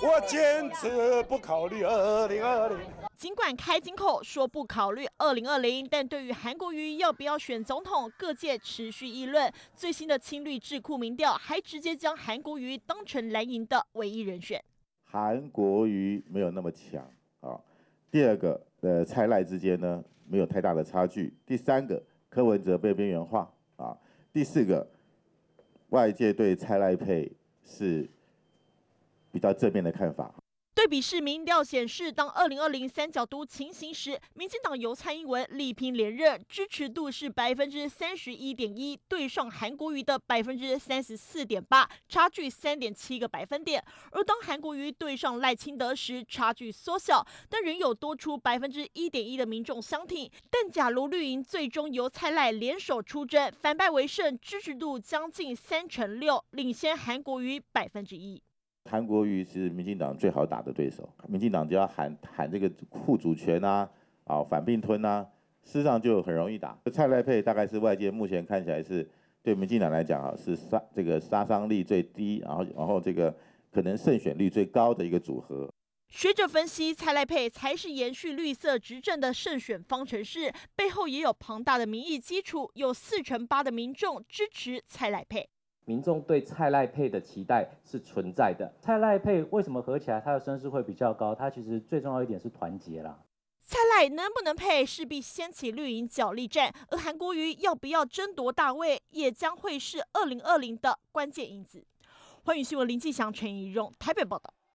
我坚持不考虑二零二零。尽管开金口说不考虑二零二零，但对于韩国瑜要不要选总统，各界持续议论。最新的青绿智库民调还直接将韩国瑜当成蓝营的唯一人选。韩国瑜没有那么强啊。第二个，呃，蔡赖之间呢没有太大的差距。第三个，柯文哲被边缘化啊。第四个，外界对蔡赖配是。到这边的看法。对比是民调显示，当二零二零三角都情形时，民进党由蔡英文、力拼连任支持度是百分之三十一点一，对上韩国瑜的百分之三十四点八，差距三点七个百分点。而当韩国瑜对上赖清德时，差距缩小，但仍有多出百分之一点一的民众相挺。但假如绿营最终由蔡赖联手出征，反败为胜，支持度将近三成六，领先韩国瑜百分之一。韩国瑜是民进党最好打的对手，民进党只要喊喊这个护主权啊，啊反并吞啊，事实上就很容易打。蔡赖配大概是外界目前看起来是对民进党来讲啊是杀这个杀伤力最低，然后然后这个可能胜选率最高的一个组合。学者分析，蔡赖配才是延续绿色执政的胜选方程式，背后也有庞大的民意基础，有四成八的民众支持蔡赖配。民众对蔡赖配的期待是存在的。蔡赖配为什么合起来他的声势会比较高？他其实最重要一点是团结啦。蔡赖能不能配势必掀起绿营角力战，而韩国瑜要不要争夺大位，也将会是二零二零的关键因子。欢迎新闻林继祥、陈怡融台北报道。